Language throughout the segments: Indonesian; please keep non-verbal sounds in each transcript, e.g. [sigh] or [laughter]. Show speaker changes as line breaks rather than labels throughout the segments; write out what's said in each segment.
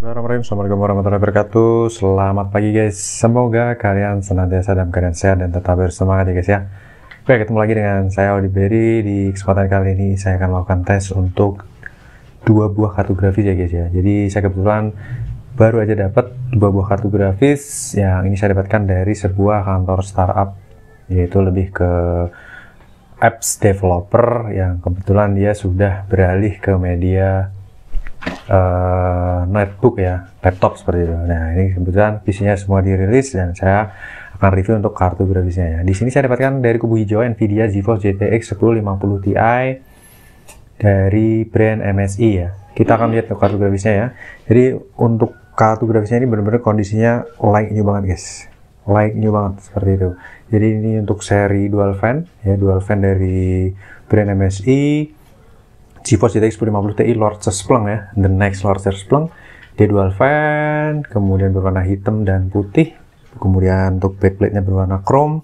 Bismillahirrahmanirrahim Assalamualaikum warahmatullahi wabarakatuh Selamat pagi guys Semoga kalian senantiasa dalam keadaan sehat dan tetap bersemangat ya guys ya Oke ketemu lagi dengan saya Odi Berry Di kesempatan kali ini saya akan melakukan tes untuk Dua buah kartu grafis ya guys ya Jadi saya kebetulan baru aja dapat dua buah kartu grafis Yang ini saya dapatkan dari sebuah kantor startup Yaitu lebih ke apps developer yang kebetulan dia sudah beralih ke media uh, eh, netbook ya, laptop seperti itu. Nah, ini kebetulan PC-nya semua dirilis dan saya akan review untuk kartu grafisnya ya. Di sini saya dapatkan dari kubu hijau Nvidia GeForce GTX 1050 Ti dari brand MSI ya. Kita akan lihat kartu grafisnya ya. Jadi untuk kartu grafisnya ini benar-benar kondisinya like new banget guys. Like new banget seperti itu. Jadi ini untuk seri dual fan ya, dual fan dari brand MSI GeForce GTX 1050 Ti Lord Splunk ya, the next Lord Splunk. Dia dual fan, kemudian berwarna hitam dan putih, kemudian untuk backplate-nya berwarna chrome,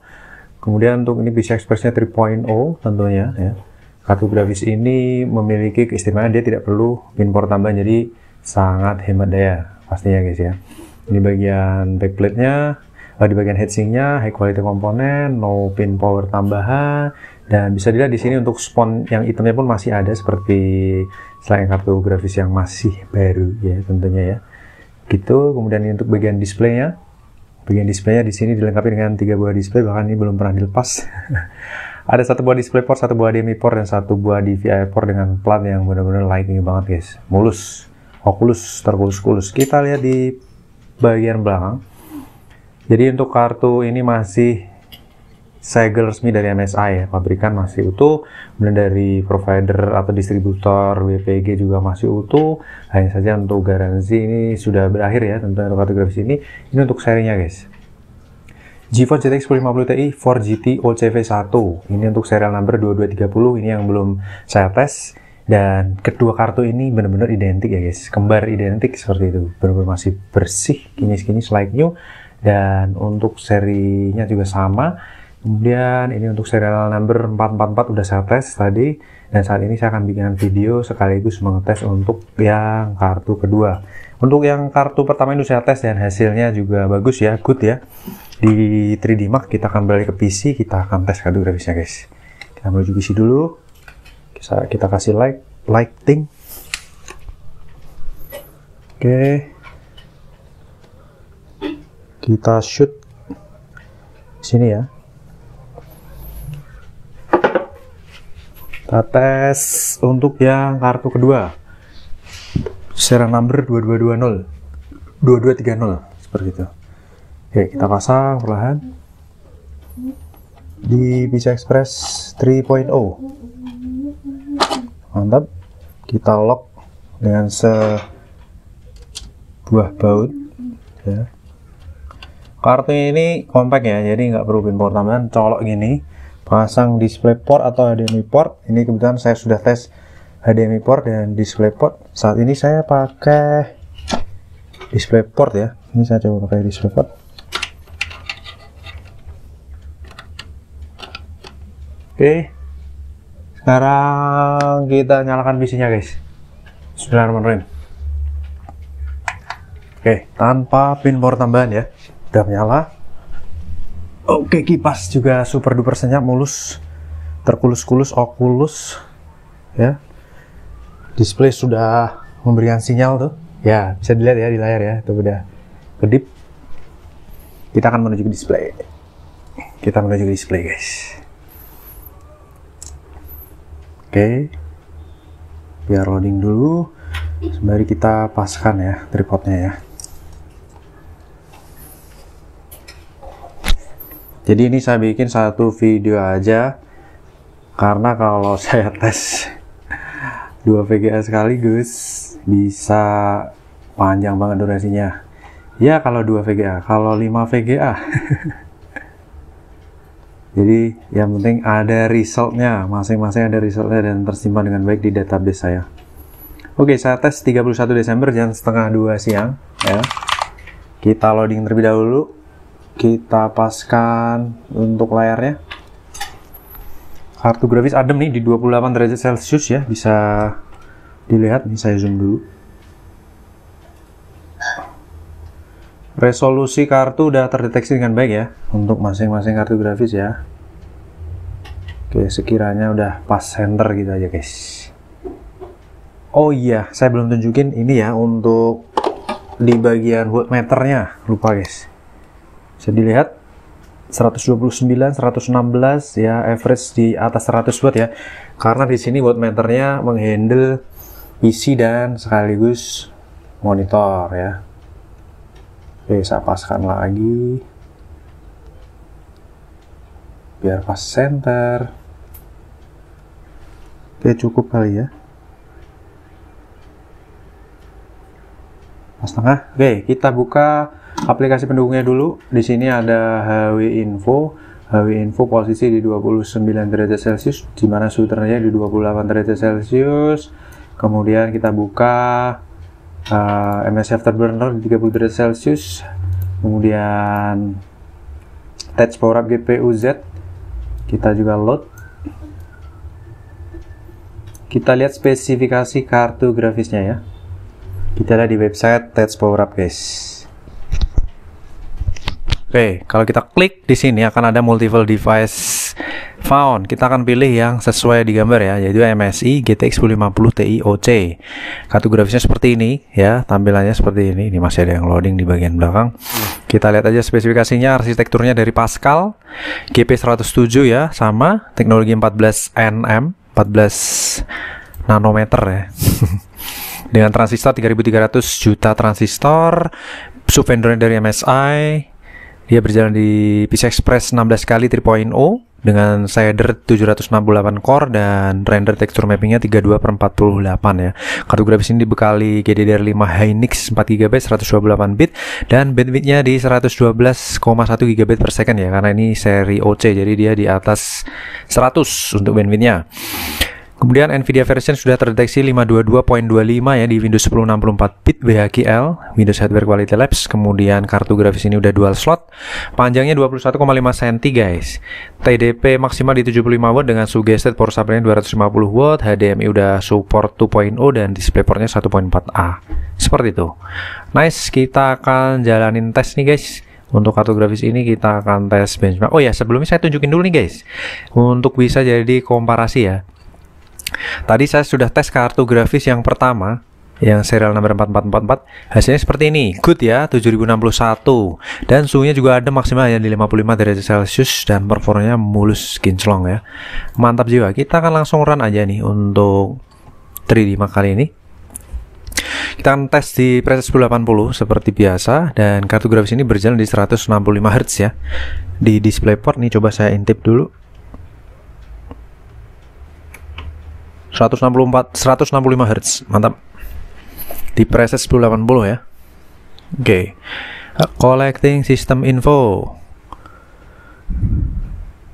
kemudian untuk ini bisa Express-nya 3.0 tentunya ya. Kartu grafis ini memiliki keistimewaan dia tidak perlu pin port tambahan, jadi sangat hemat daya pastinya guys ya. Ini bagian backplate-nya, eh, di bagian heatsink-nya high quality komponen, no pin power tambahan, dan bisa dilihat di sini untuk spon yang itemnya pun masih ada seperti selain kartu grafis yang masih baru ya tentunya ya. Gitu, kemudian ini untuk bagian displaynya. Bagian displaynya di sini dilengkapi dengan tiga buah display, bahkan ini belum pernah dilepas. [laughs] ada satu buah display port, satu buah HDMI port, dan satu buah DVI port dengan plat yang benar-benar lightning banget guys. Mulus, okulus, terkulus-kulus. Kita lihat di bagian belakang. Jadi untuk kartu ini masih segel resmi dari MSI ya pabrikan masih utuh kemudian dari provider atau distributor WPG juga masih utuh hanya saja untuk garansi ini sudah berakhir ya tentunya untuk kartu ini ini untuk serinya guys GeForce GTX 1050 Ti 4GT OCV1 ini untuk serial number 2230 ini yang belum saya tes dan kedua kartu ini benar-benar identik ya guys kembar identik seperti itu benar-benar masih bersih kini-kini like new dan untuk serinya juga sama Kemudian ini untuk serial number 444 udah saya tes tadi dan saat ini saya akan bikin video sekaligus mengetes untuk yang kartu kedua. Untuk yang kartu pertama ini saya tes dan hasilnya juga bagus ya, good ya. Di 3D Max kita akan balik ke PC, kita akan tes kartu grafisnya guys. Kita menuju PC dulu. Kita, kita kasih like, like ting. Oke. Kita shoot sini ya. Kita tes untuk yang kartu kedua. Serial number 2220. 2230 seperti itu. Oke, kita pasang perlahan. Di Visa Express 3.0. Mantap. Kita lock dengan sebuah baut ya. Kartunya ini kompak ya, jadi nggak perlu pin port colok gini pasang display port atau HDMI port ini kebetulan saya sudah tes HDMI port dan display port saat ini saya pakai display port ya ini saya coba pakai display port oke sekarang kita nyalakan PC nya guys Bismillahirrahmanirrahim oke tanpa pin port tambahan ya Sudah menyala Oke, kipas juga super duper senyap, mulus, terkulus-kulus, okulus, ya. Display sudah memberikan sinyal tuh, ya bisa dilihat ya di layar ya, itu udah kedip. Kita akan menuju ke display. Kita menuju ke display guys. Oke, biar loading dulu. Sembari kita paskan ya tripodnya ya. jadi ini saya bikin satu video aja karena kalau [laughs] saya tes dua VGA sekaligus bisa panjang banget durasinya ya kalau dua VGA kalau 5 VGA [laughs] jadi yang penting ada resultnya masing-masing ada resultnya dan tersimpan dengan baik di database saya oke saya tes 31 Desember jam setengah dua siang ya kita loading terlebih dahulu kita paskan untuk layarnya kartu grafis adem nih di 28 derajat celcius ya bisa dilihat nih saya zoom dulu resolusi kartu udah terdeteksi dengan baik ya untuk masing-masing kartu grafis ya oke sekiranya udah pas center gitu aja guys oh iya saya belum tunjukin ini ya untuk di bagian watt meternya lupa guys bisa dilihat 129, 116 ya average di atas 100 watt ya karena di sini meternya menghandle PC dan sekaligus monitor ya oke saya paskan lagi biar pas center oke cukup kali ya pas tengah oke kita buka aplikasi pendukungnya dulu. Di sini ada HW Info. HW Info posisi di 29 derajat Celcius, di mana suhu ternyata di 28 derajat Celcius. Kemudian kita buka uh, eh, MS Afterburner di 30 derajat Celcius. Kemudian Touch Power Up GPU Z. Kita juga load kita lihat spesifikasi kartu grafisnya ya. Kita lihat di website Touch Power Up guys. Oke, kalau kita klik di sini akan ada multiple device found. Kita akan pilih yang sesuai di gambar ya, yaitu MSI GTX 1050 Ti OC. Kartu grafisnya seperti ini ya, tampilannya seperti ini. Ini masih ada yang loading di bagian belakang. Kita lihat aja spesifikasinya, arsitekturnya dari Pascal, GP107 ya, sama teknologi 14 nm, 14 nanometer ya. [laughs] Dengan transistor 3300 juta transistor, subvendornya dari MSI, dia berjalan di PC Express 16 kali 3.0 dengan shader 768 core dan render texture mappingnya 32 per 48 ya. Kartu grafis ini dibekali GDDR5 Hynix 4GB 128 bit dan bandwidthnya di 112,1 GB per second ya karena ini seri OC jadi dia di atas 100 untuk bandwidthnya. Kemudian NVIDIA version sudah terdeteksi 522.25 ya di Windows 10 64-bit BHKL, Windows Hardware Quality Labs, kemudian kartu grafis ini udah dual slot, panjangnya 21,5 cm guys. TDP maksimal di 75 watt dengan suggested power supply 250 watt, HDMI udah support 2.0 dan display portnya 1.4A. Seperti itu. Nice, kita akan jalanin tes nih guys. Untuk kartu grafis ini kita akan tes benchmark. Oh ya, sebelumnya saya tunjukin dulu nih guys. Untuk bisa jadi komparasi ya. Tadi saya sudah tes kartu grafis yang pertama yang serial nomor 4444 hasilnya seperti ini good ya 7061 dan suhunya juga ada maksimal yang di 55 derajat celcius dan performanya mulus kinclong ya mantap jiwa kita akan langsung run aja nih untuk 3D kali ini kita akan tes di preset 1080 seperti biasa dan kartu grafis ini berjalan di 165 Hz ya di display port nih coba saya intip dulu 164 165 Hz. Mantap. Di preset 1080 ya. Oke. Okay. Eh, collecting system info.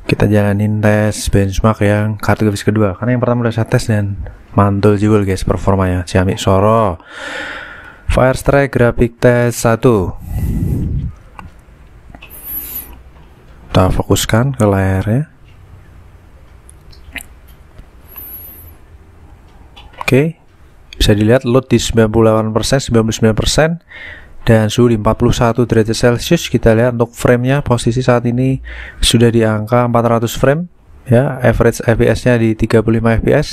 Kita jalanin tes benchmark yang kartu grafis kedua karena yang pertama udah saya tes dan mantul juga guys performanya Xiaomi Soro. Firestrike graphic test 1 kita fokuskan ke layarnya Oke. Bisa dilihat load di 98%, 99% dan suhu di 41 derajat Celcius kita lihat untuk framenya posisi saat ini sudah di angka 400 frame ya average fps nya di 35 fps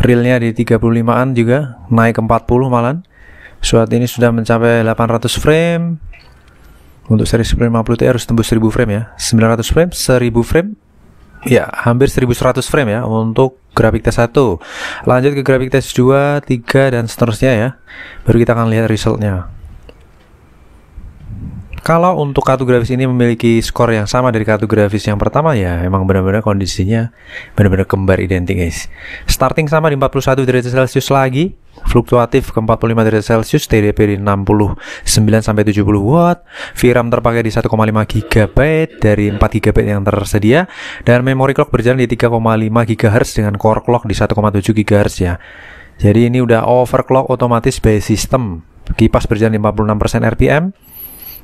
realnya di 35an juga naik ke 40 malan saat ini sudah mencapai 800 frame untuk seri 50 Ti harus tembus 1000 frame ya 900 frame 1000 frame Ya, hampir 1100 frame ya untuk grafik tes 1. Lanjut ke grafik tes 2, 3 dan seterusnya ya. Baru kita akan lihat resultnya. Kalau untuk kartu grafis ini memiliki skor yang sama dari kartu grafis yang pertama ya emang benar-benar kondisinya benar-benar kembar identik guys. Starting sama di 41 derajat Celcius lagi, fluktuatif ke 45 derajat Celcius, TDP di 69 sampai 70 watt, VRAM terpakai di 1,5 GB dari 4 GB yang tersedia dan memory clock berjalan di 3,5 GHz dengan core clock di 1,7 GHz ya. Jadi ini udah overclock otomatis by system. Kipas berjalan 56% RPM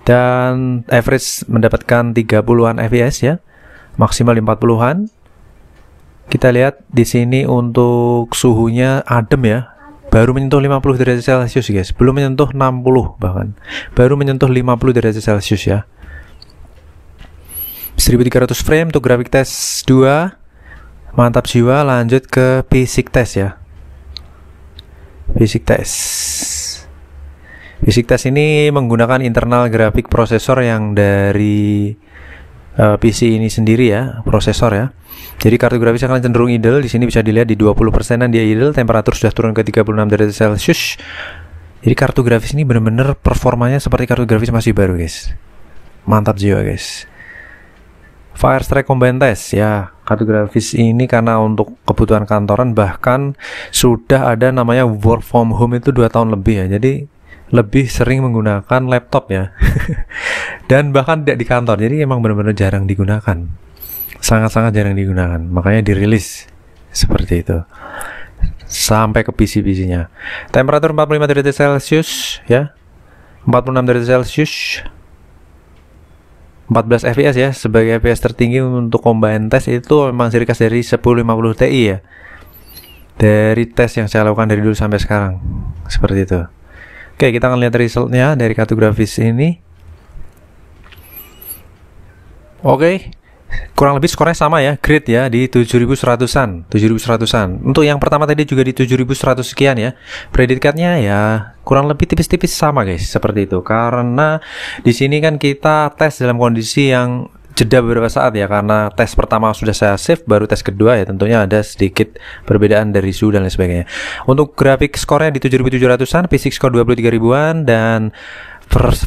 dan average mendapatkan 30-an FPS ya. Maksimal 40-an. Kita lihat di sini untuk suhunya adem ya, baru menyentuh 50 derajat celcius guys belum menyentuh 60 bahkan baru menyentuh 50 derajat celcius ya 1300 frame untuk grafik test 2 mantap jiwa lanjut ke basic test ya basic test basic test ini menggunakan internal grafik prosesor yang dari uh, eh, PC ini sendiri ya, prosesor ya. Jadi kartu grafis akan cenderung idle. Di sini bisa dilihat di 20 persenan dia idle, temperatur sudah turun ke 36 derajat Celcius. Jadi kartu grafis ini benar-benar performanya seperti kartu grafis masih baru guys. Mantap jiwa guys. Fire Strike Combine Test ya kartu grafis ini karena untuk kebutuhan kantoran bahkan sudah ada namanya work from home itu 2 tahun lebih ya jadi lebih sering menggunakan laptop ya [laughs] dan bahkan tidak di kantor jadi emang benar-benar jarang digunakan sangat-sangat jarang digunakan makanya dirilis seperti itu sampai ke PC-PC-nya temperatur 45 derajat celcius ya 46 derajat celcius 14 fps ya sebagai fps tertinggi untuk combine test itu memang ciri khas dari 1050 Ti ya dari tes yang saya lakukan dari dulu sampai sekarang seperti itu oke kita akan lihat resultnya dari kartu grafis ini Oke, kurang lebih skornya sama ya, grade ya di 7100-an, 7100-an. Untuk yang pertama tadi juga di 7100 sekian ya. Predikatnya ya kurang lebih tipis-tipis sama guys, seperti itu. Karena di sini kan kita tes dalam kondisi yang jeda beberapa saat ya karena tes pertama sudah saya save baru tes kedua ya tentunya ada sedikit perbedaan dari suhu dan lain sebagainya untuk grafik skornya di 7700an fisik skor 23000an dan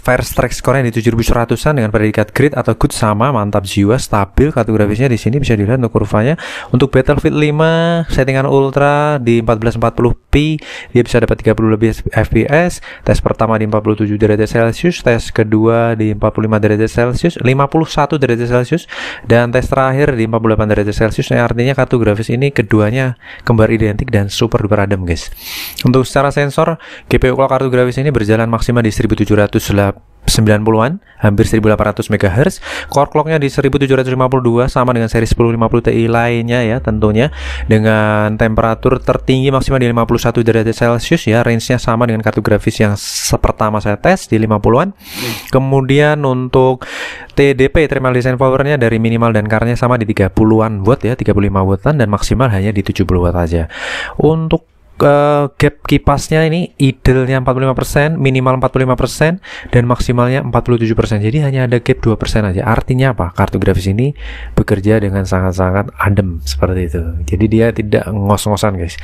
Fair strike skornya di 7100-an dengan predikat great atau good sama, mantap jiwa, stabil. Kartografisnya di sini bisa dilihat untuk kurvanya. Untuk Battlefield 5 settingan ultra di 1440p dia bisa dapat 30 lebih FPS. Tes pertama di 47 derajat Celcius, tes kedua di 45 derajat Celcius, 51 derajat Celcius dan tes terakhir di 48 derajat Celcius. yang nah, artinya kartu grafis ini keduanya kembar identik dan super duper adem, guys. Untuk secara sensor, GPU kartu grafis ini berjalan maksimal di 1700 1890 an hampir 1800 MHz. Core clocknya di 1752 sama dengan seri 1050 Ti lainnya ya tentunya dengan temperatur tertinggi maksimal di 51 derajat Celcius ya. Range-nya sama dengan kartu grafis yang pertama saya tes di 50-an. Kemudian untuk TDP thermal design powernya dari minimal dan karnya sama di 30-an watt ya, 35 wattan dan maksimal hanya di 70 watt aja. Untuk uh, gap kipasnya ini lima 45%, minimal 45% dan maksimalnya 47%. Jadi hanya ada gap 2% aja. Artinya apa? Kartu grafis ini bekerja dengan sangat-sangat adem seperti itu. Jadi dia tidak ngos-ngosan, guys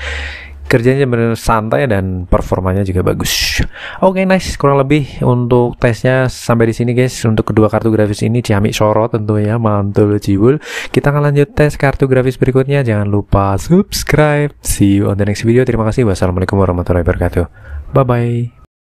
kerjanya benar santai dan performanya juga bagus. Oke, okay, nice. Kurang lebih untuk tesnya sampai di sini guys. Untuk kedua kartu grafis ini Ciamik Soro tentunya mantul jibul. Kita akan lanjut tes kartu grafis berikutnya. Jangan lupa subscribe. See you on the next video. Terima kasih. Wassalamualaikum warahmatullahi wabarakatuh. Bye bye.